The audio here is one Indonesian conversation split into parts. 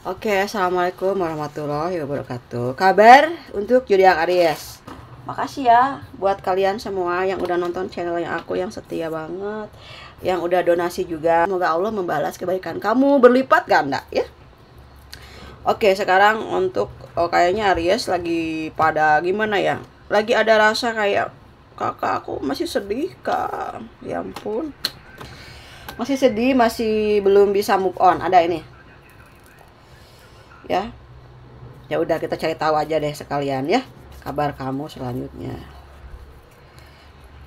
Oke, assalamualaikum warahmatullahi wabarakatuh. Kabar untuk Julia Aries. Makasih ya buat kalian semua yang udah nonton channel yang aku yang setia banget, yang udah donasi juga. Semoga Allah membalas kebaikan kamu berlipat ganda ya. Oke, sekarang untuk oh, kayaknya Aries lagi pada gimana ya? Lagi ada rasa kayak kakak aku masih sedih kak, ya ampun, masih sedih, masih belum bisa move on. Ada ini ya ya udah kita cari tahu aja deh sekalian ya kabar kamu selanjutnya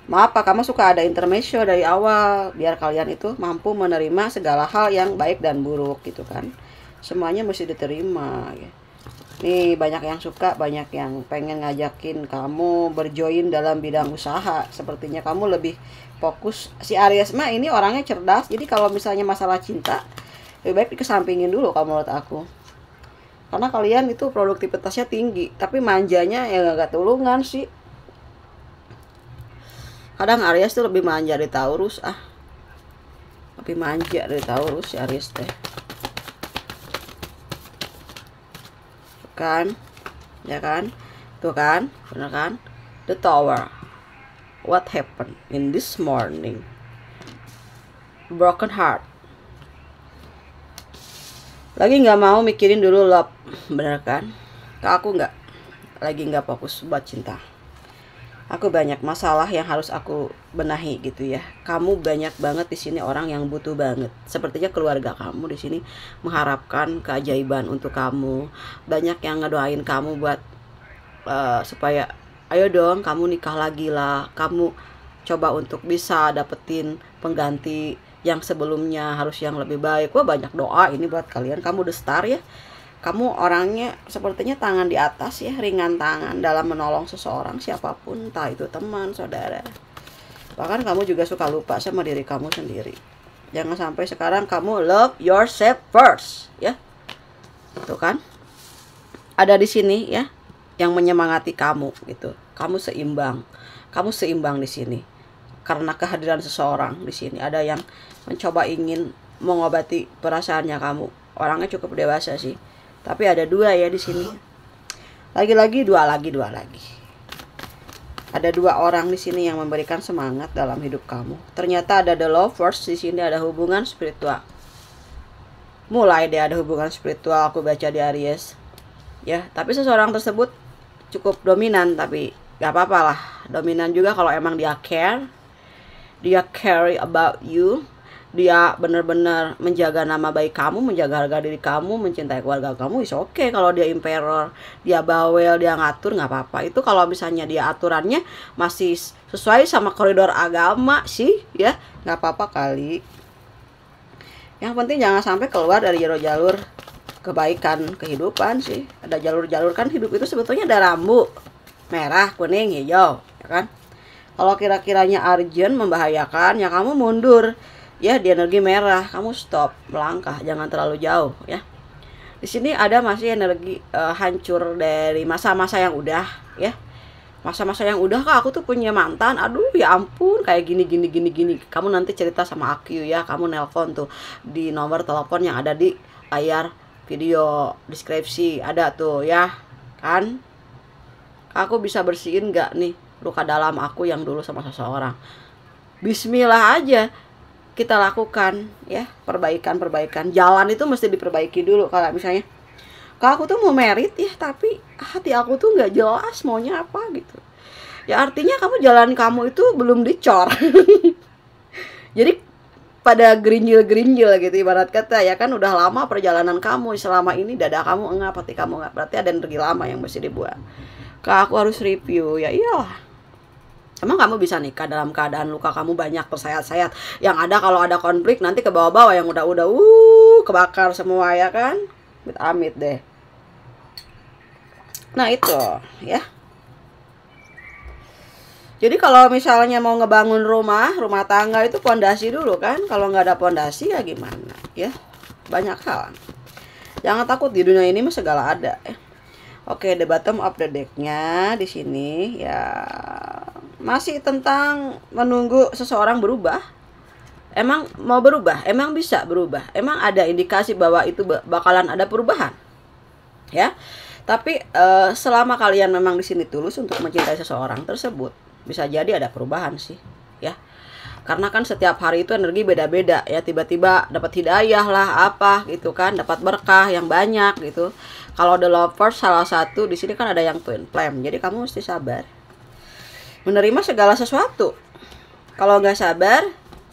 maaf pak kamu suka ada intermezzo dari awal biar kalian itu mampu menerima segala hal yang baik dan buruk gitu kan semuanya mesti diterima ya. nih banyak yang suka banyak yang pengen ngajakin kamu berjoin dalam bidang usaha sepertinya kamu lebih fokus si Aries mah ini orangnya cerdas jadi kalau misalnya masalah cinta lebih baik dikesampingin dulu kalau menurut aku karena kalian itu produktivitasnya tinggi tapi manjanya ya gak, gak sih kadang Aries tuh lebih manja dari Taurus ah lebih manja dari Taurus si Aries teh kan ya kan tuh kan bener kan the tower what happened in this morning broken heart lagi nggak mau mikirin dulu love bener kan ke aku nggak lagi nggak fokus buat cinta aku banyak masalah yang harus aku benahi gitu ya. Kamu banyak banget di sini orang yang butuh banget. Sepertinya keluarga kamu di sini mengharapkan keajaiban untuk kamu. Banyak yang ngedoain kamu buat uh, supaya ayo dong kamu nikah lagi lah. Kamu coba untuk bisa dapetin pengganti yang sebelumnya harus yang lebih baik Gue banyak doa ini buat kalian kamu the star ya kamu orangnya sepertinya tangan di atas ya ringan tangan dalam menolong seseorang siapapun entah itu teman saudara bahkan kamu juga suka lupa sama diri kamu sendiri jangan sampai sekarang kamu love yourself first ya itu kan ada di sini ya yang menyemangati kamu gitu kamu seimbang kamu seimbang di sini karena kehadiran seseorang di sini. Ada yang mencoba ingin mengobati perasaannya kamu. Orangnya cukup dewasa sih. Tapi ada dua ya di sini. Lagi-lagi dua lagi dua lagi. Ada dua orang di sini yang memberikan semangat dalam hidup kamu. Ternyata ada the lovers di sini ada hubungan spiritual. Mulai deh ada hubungan spiritual aku baca di Aries. Ya, tapi seseorang tersebut cukup dominan tapi gak apa-apa lah dominan juga kalau emang dia care dia care about you dia benar-benar menjaga nama baik kamu, menjaga harga diri kamu, mencintai keluarga kamu, is oke okay. kalau dia imperor, dia bawel, dia ngatur nggak apa-apa. Itu kalau misalnya dia aturannya masih sesuai sama koridor agama sih, ya nggak apa-apa kali. Yang penting jangan sampai keluar dari jalur-jalur kebaikan kehidupan sih. Ada jalur-jalur kan hidup itu sebetulnya ada rambu merah, kuning, hijau, ya kan? Kalau kira-kiranya urgent membahayakan, ya kamu mundur. Ya, di energi merah, kamu stop, melangkah, jangan terlalu jauh ya. Di sini ada masih energi uh, hancur dari masa-masa yang udah ya. Masa-masa yang udah kak aku tuh punya mantan. Aduh, ya ampun kayak gini gini gini gini. Kamu nanti cerita sama aku ya, kamu nelpon tuh di nomor telepon yang ada di layar video deskripsi. Ada tuh ya, kan? Aku bisa bersihin nggak nih luka dalam aku yang dulu sama seseorang. Bismillah aja kita lakukan ya perbaikan-perbaikan. Jalan itu mesti diperbaiki dulu kalau misalnya kalau aku tuh mau merit ya tapi hati aku tuh nggak jelas maunya apa gitu. Ya artinya kamu jalan kamu itu belum dicor. Jadi pada gerinjil-gerinjil gitu ibarat kata ya kan udah lama perjalanan kamu selama ini dada kamu enggak pati kamu enggak berarti ada energi lama yang mesti dibuat kalau aku harus review ya iyalah Emang kamu bisa nikah dalam keadaan luka kamu banyak tersayat-sayat. Yang ada kalau ada konflik nanti ke bawah-bawah yang udah-udah uh kebakar semua ya kan? Amit-amit deh. Nah, itu ya. Jadi kalau misalnya mau ngebangun rumah, rumah tangga itu pondasi dulu kan. Kalau nggak ada pondasi ya gimana ya? Banyak hal. Jangan takut di dunia ini mah segala ada. Ya. Oke, the bottom of the decknya di sini ya masih tentang menunggu seseorang berubah emang mau berubah emang bisa berubah emang ada indikasi bahwa itu bakalan ada perubahan ya tapi uh, selama kalian memang di sini tulus untuk mencintai seseorang tersebut bisa jadi ada perubahan sih ya karena kan setiap hari itu energi beda-beda ya tiba-tiba dapat hidayah lah apa gitu kan dapat berkah yang banyak gitu kalau the lovers salah satu di sini kan ada yang twin flame jadi kamu mesti sabar menerima segala sesuatu kalau nggak sabar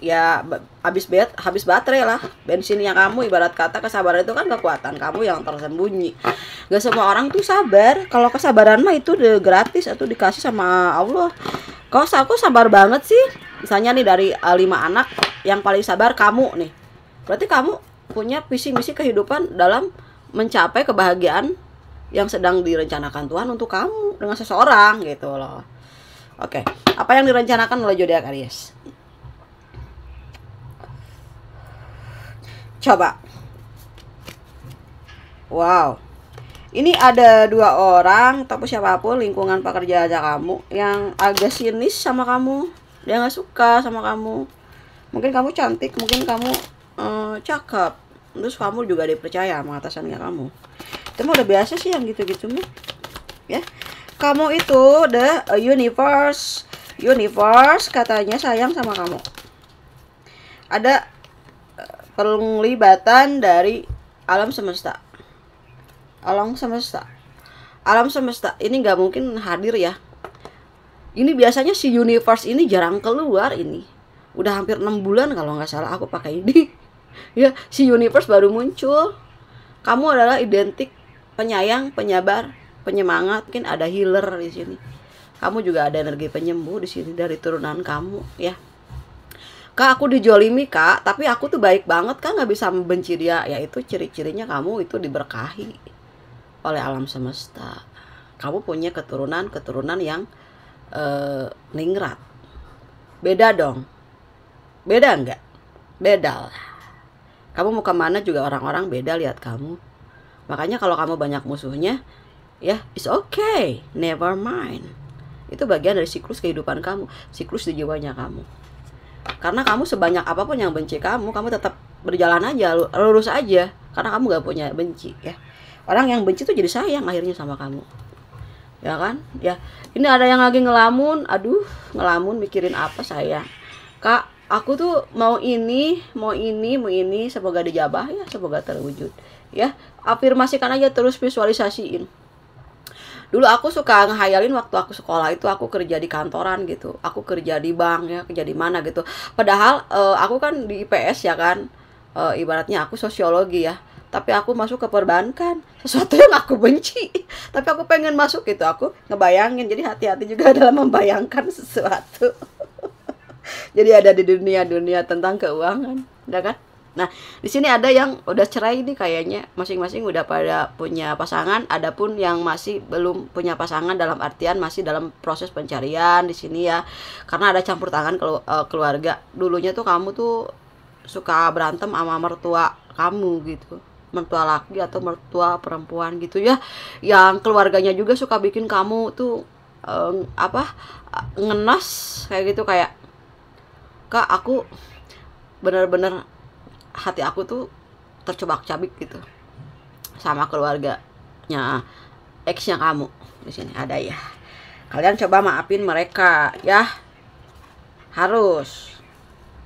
ya habis bed, habis baterai lah bensin yang kamu ibarat kata kesabaran itu kan kekuatan kamu yang tersembunyi ah. nggak semua orang tuh sabar kalau kesabaran mah itu udah gratis atau dikasih sama Allah kau aku sabar banget sih misalnya nih dari eh, lima anak yang paling sabar kamu nih berarti kamu punya visi misi kehidupan dalam mencapai kebahagiaan yang sedang direncanakan Tuhan untuk kamu dengan seseorang gitu loh Oke, okay. apa yang direncanakan oleh zodiak Aries? Coba. Wow. Ini ada dua orang, tapi siapapun lingkungan pekerjaan kamu yang agak sinis sama kamu. Dia nggak suka sama kamu. Mungkin kamu cantik, mungkin kamu uh, cakep. Terus kamu juga dipercaya sama atasannya kamu. Itu mah udah biasa sih yang gitu-gitu mah. Ya kamu itu the uh, universe universe katanya sayang sama kamu ada uh, penglibatan dari alam semesta alam semesta alam semesta ini nggak mungkin hadir ya ini biasanya si universe ini jarang keluar ini udah hampir enam bulan kalau nggak salah aku pakai ini ya si universe baru muncul kamu adalah identik penyayang penyabar penyemangat mungkin ada healer di sini kamu juga ada energi penyembuh di sini dari turunan kamu ya kak aku dijolimi kak tapi aku tuh baik banget kak nggak bisa membenci dia ya itu ciri-cirinya kamu itu diberkahi oleh alam semesta kamu punya keturunan keturunan yang eh, ningrat beda dong beda enggak? beda lah kamu mau kemana juga orang-orang beda lihat kamu makanya kalau kamu banyak musuhnya ya it's okay never mind itu bagian dari siklus kehidupan kamu siklus di jiwanya kamu karena kamu sebanyak apapun yang benci kamu kamu tetap berjalan aja lurus aja karena kamu gak punya benci ya orang yang benci tuh jadi sayang akhirnya sama kamu ya kan ya ini ada yang lagi ngelamun aduh ngelamun mikirin apa saya kak aku tuh mau ini mau ini mau ini semoga dijabah ya semoga terwujud ya afirmasikan aja terus visualisasiin dulu aku suka ngehayalin waktu aku sekolah itu aku kerja di kantoran gitu aku kerja di bank ya kerja di mana gitu padahal uh, aku kan di IPS ya kan uh, ibaratnya aku sosiologi ya tapi aku masuk ke perbankan sesuatu yang aku benci tapi aku pengen masuk gitu aku ngebayangin jadi hati-hati juga dalam membayangkan sesuatu jadi ada di dunia dunia tentang keuangan udah ya kan Nah, di sini ada yang udah cerai nih kayaknya masing-masing udah pada punya pasangan, ada pun yang masih belum punya pasangan dalam artian masih dalam proses pencarian di sini ya. Karena ada campur tangan kelu eh, keluarga. Dulunya tuh kamu tuh suka berantem sama mertua kamu gitu mertua laki atau mertua perempuan gitu ya yang keluarganya juga suka bikin kamu tuh eh, apa ngenes kayak gitu kayak kak aku bener-bener hati aku tuh tercobak-cabik gitu sama keluarganya ex-nya kamu di sini ada ya kalian coba maafin mereka ya harus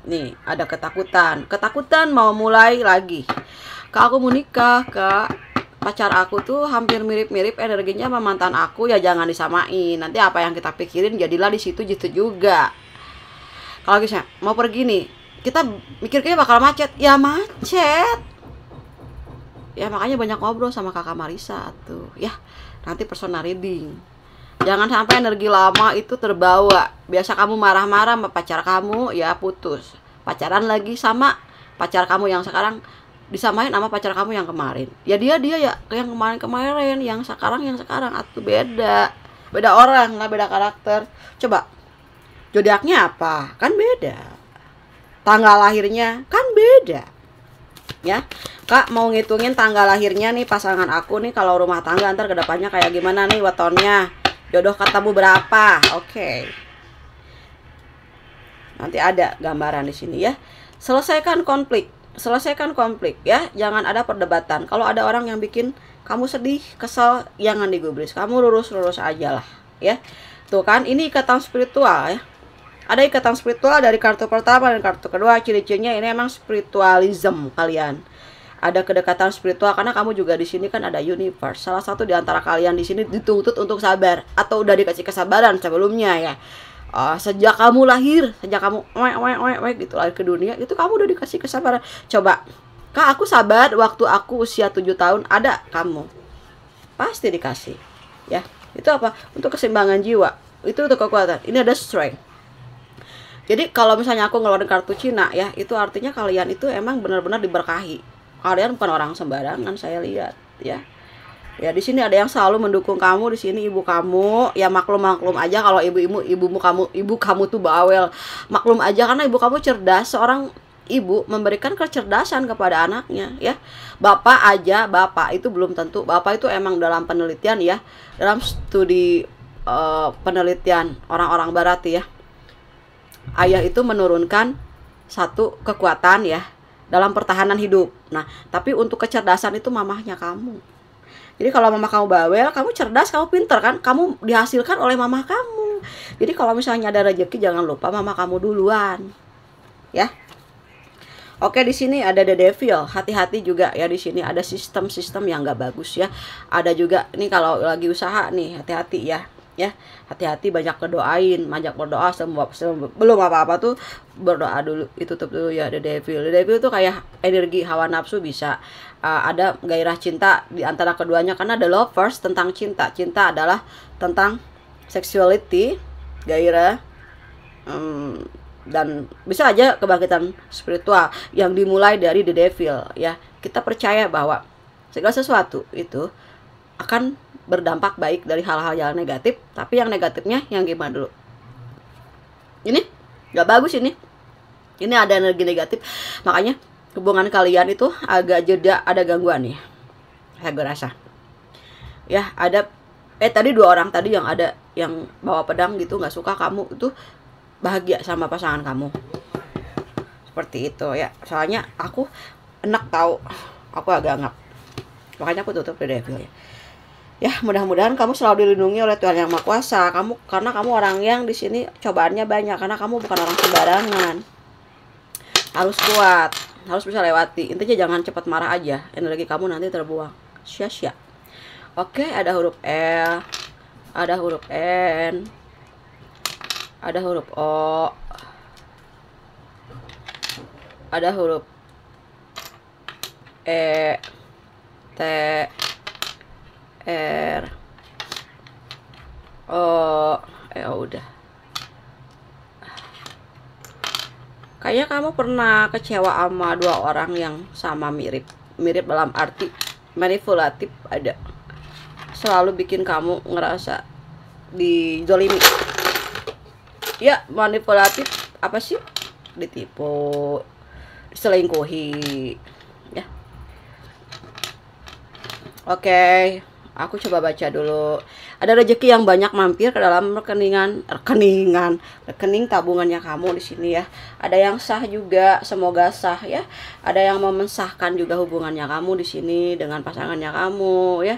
nih ada ketakutan ketakutan mau mulai lagi kak aku mau nikah kak pacar aku tuh hampir mirip-mirip energinya sama mantan aku ya jangan disamain nanti apa yang kita pikirin jadilah di situ gitu juga kalau misalnya mau pergi nih kita mikir kayaknya bakal macet ya macet ya makanya banyak ngobrol sama kakak Marisa tuh ya nanti personal reading jangan sampai energi lama itu terbawa biasa kamu marah-marah sama pacar kamu ya putus pacaran lagi sama pacar kamu yang sekarang disamain sama pacar kamu yang kemarin ya dia dia ya yang kemarin kemarin yang sekarang yang sekarang atau beda beda orang lah beda karakter coba jodiaknya apa kan beda tanggal lahirnya kan beda ya kak mau ngitungin tanggal lahirnya nih pasangan aku nih kalau rumah tangga ntar kedepannya kayak gimana nih wetonnya jodoh ketemu berapa oke okay. nanti ada gambaran di sini ya selesaikan konflik selesaikan konflik ya jangan ada perdebatan kalau ada orang yang bikin kamu sedih kesel jangan digubris kamu lurus lurus aja lah ya tuh kan ini ikatan spiritual ya ada ikatan spiritual dari kartu pertama dan kartu kedua ciri-cirinya ini emang spiritualism kalian ada kedekatan spiritual karena kamu juga di sini kan ada universe. Salah satu di antara kalian di sini dituntut untuk sabar atau udah dikasih kesabaran sebelumnya ya. Uh, sejak kamu lahir, sejak kamu oe oe oe oe gitu lahir ke dunia, itu kamu udah dikasih kesabaran. Coba, Kak, aku sabar waktu aku usia 7 tahun ada kamu. Pasti dikasih. Ya, itu apa? Untuk keseimbangan jiwa. Itu untuk kekuatan. Ini ada strength jadi kalau misalnya aku ngeluarin kartu Cina ya, itu artinya kalian itu emang benar-benar diberkahi. Kalian bukan orang sembarangan saya lihat ya. Ya di sini ada yang selalu mendukung kamu di sini ibu kamu ya maklum maklum aja kalau ibu ibu ibumu kamu ibu kamu tuh bawel maklum aja karena ibu kamu cerdas seorang ibu memberikan kecerdasan kepada anaknya ya bapak aja bapak itu belum tentu bapak itu emang dalam penelitian ya dalam studi uh, penelitian orang-orang barat ya ayah itu menurunkan satu kekuatan ya dalam pertahanan hidup. Nah, tapi untuk kecerdasan itu mamahnya kamu. Jadi kalau mama kamu bawel, kamu cerdas, kamu pinter kan? Kamu dihasilkan oleh mama kamu. Jadi kalau misalnya ada rezeki jangan lupa mama kamu duluan. Ya. Oke di sini ada the devil, hati-hati juga ya di sini ada sistem-sistem yang nggak bagus ya. Ada juga nih kalau lagi usaha nih hati-hati ya ya hati-hati banyak kedoain banyak berdoa semua belum apa-apa tuh berdoa dulu ditutup dulu ya the devil the devil tuh kayak energi hawa nafsu bisa uh, ada gairah cinta di antara keduanya karena the lovers tentang cinta cinta adalah tentang sexuality gairah um, dan bisa aja kebangkitan spiritual yang dimulai dari the devil ya kita percaya bahwa segala sesuatu itu akan berdampak baik dari hal-hal yang negatif tapi yang negatifnya yang gimana dulu ini nggak bagus ini ini ada energi negatif makanya hubungan kalian itu agak jeda ada gangguan nih saya gue rasa ya ada eh tadi dua orang tadi yang ada yang bawa pedang gitu nggak suka kamu itu bahagia sama pasangan kamu seperti itu ya soalnya aku enak tahu aku agak ngap makanya aku tutup video devil ya ya mudah-mudahan kamu selalu dilindungi oleh Tuhan yang Maha Kuasa kamu karena kamu orang yang di sini cobaannya banyak karena kamu bukan orang sembarangan harus kuat harus bisa lewati intinya jangan cepat marah aja energi kamu nanti terbuang sia-sia oke ada huruf L e, ada huruf N ada huruf O ada huruf E T R O oh, ya udah kayaknya kamu pernah kecewa sama dua orang yang sama mirip mirip dalam arti manipulatif ada selalu bikin kamu ngerasa dijolimi ya manipulatif apa sih ditipu Selingkuhi. ya oke okay. Aku coba baca dulu. Ada rezeki yang banyak mampir ke dalam rekeningan, rekeningan, rekening tabungannya kamu di sini ya. Ada yang sah juga, semoga sah ya. Ada yang memensahkan juga hubungannya kamu di sini dengan pasangannya kamu ya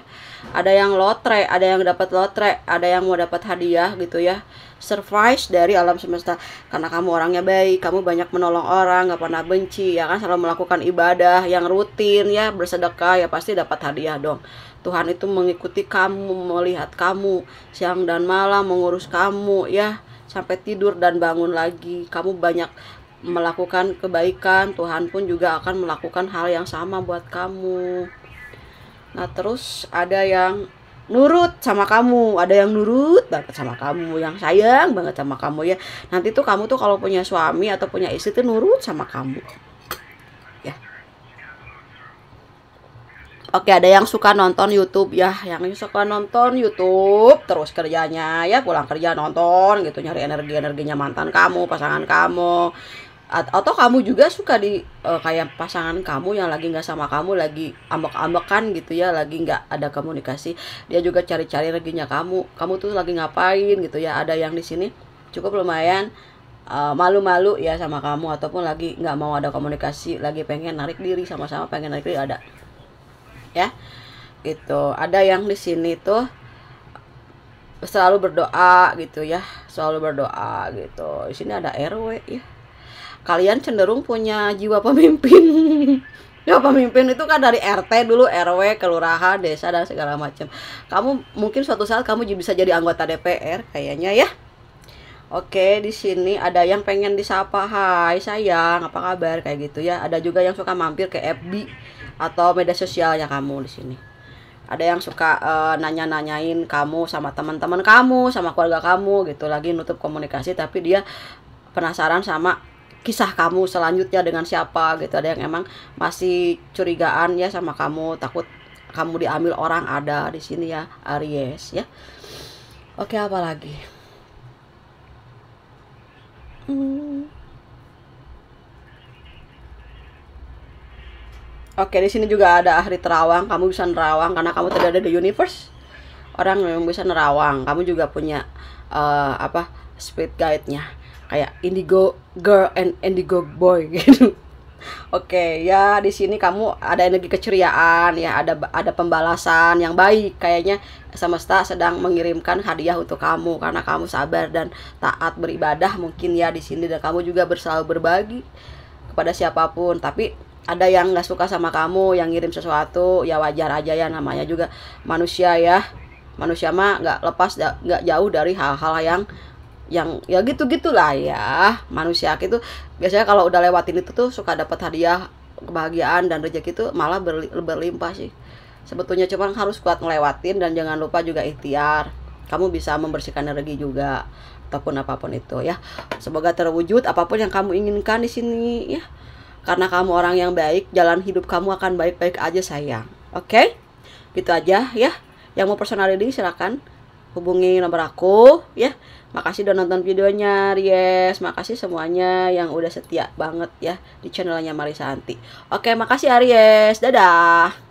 ada yang lotre ada yang dapat lotre ada yang mau dapat hadiah gitu ya surprise dari alam semesta karena kamu orangnya baik kamu banyak menolong orang nggak pernah benci ya kan selalu melakukan ibadah yang rutin ya bersedekah ya pasti dapat hadiah dong Tuhan itu mengikuti kamu melihat kamu siang dan malam mengurus kamu ya sampai tidur dan bangun lagi kamu banyak melakukan kebaikan Tuhan pun juga akan melakukan hal yang sama buat kamu nah terus ada yang nurut sama kamu ada yang nurut banget sama kamu yang sayang banget sama kamu ya nanti tuh kamu tuh kalau punya suami atau punya istri tuh nurut sama kamu ya oke ada yang suka nonton YouTube ya yang suka nonton YouTube terus kerjanya ya pulang kerja nonton gitu nyari energi energinya mantan kamu pasangan kamu atau kamu juga suka di uh, kayak pasangan kamu yang lagi nggak sama kamu lagi ambek-ambekan gitu ya lagi nggak ada komunikasi dia juga cari-cari reginya kamu kamu tuh lagi ngapain gitu ya ada yang di sini cukup lumayan eh, malu-malu ya sama kamu ataupun lagi nggak mau ada komunikasi lagi pengen narik diri sama-sama pengen narik diri ada ya gitu ada yang di sini tuh selalu berdoa gitu ya selalu berdoa gitu di sini ada rw ya kalian cenderung punya jiwa pemimpin ya pemimpin itu kan dari RT dulu RW kelurahan desa dan segala macam kamu mungkin suatu saat kamu bisa jadi anggota DPR kayaknya ya Oke, di sini ada yang pengen disapa. Hai sayang, apa kabar? Kayak gitu ya. Ada juga yang suka mampir ke FB atau media sosialnya kamu di sini. Ada yang suka uh, nanya-nanyain kamu sama teman-teman kamu, sama keluarga kamu gitu. Lagi nutup komunikasi tapi dia penasaran sama kisah kamu selanjutnya dengan siapa gitu ada yang emang masih curigaan ya sama kamu takut kamu diambil orang ada di sini ya Aries ya oke apa lagi hmm. oke di sini juga ada ahli terawang kamu bisa nerawang karena kamu tidak ada di universe orang yang bisa nerawang kamu juga punya uh, apa speed guide-nya kayak indigo girl and indigo boy gitu Oke, okay, ya di sini kamu ada energi keceriaan, ya ada ada pembalasan yang baik. Kayaknya semesta sedang mengirimkan hadiah untuk kamu karena kamu sabar dan taat beribadah mungkin ya di sini dan kamu juga selalu berbagi kepada siapapun. Tapi ada yang nggak suka sama kamu, yang ngirim sesuatu, ya wajar aja ya namanya juga manusia ya. Manusia mah nggak lepas nggak jauh dari hal-hal yang yang ya gitu gitulah ya manusia itu biasanya kalau udah lewatin itu tuh suka dapat hadiah kebahagiaan dan rezeki itu malah berlimpah sih sebetulnya cuman harus kuat ngelewatin dan jangan lupa juga ikhtiar kamu bisa membersihkan energi juga ataupun apapun itu ya semoga terwujud apapun yang kamu inginkan di sini ya karena kamu orang yang baik jalan hidup kamu akan baik-baik aja sayang oke okay? gitu aja ya yang mau personal reading silahkan hubungi nomor aku ya Makasih udah nonton videonya Ries Makasih semuanya yang udah setia banget ya Di channelnya Marisa Anti Oke makasih Aries ya, Dadah